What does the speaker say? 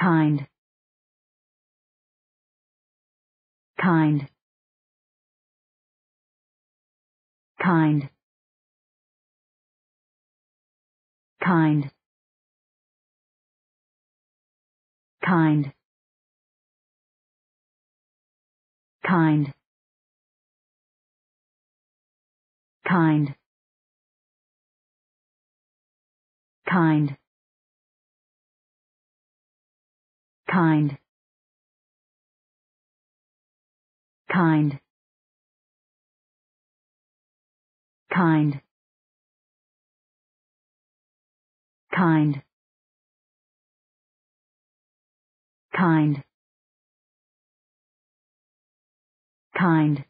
kind kind kind kind kind kind kind kind kind kind kind kind kind kind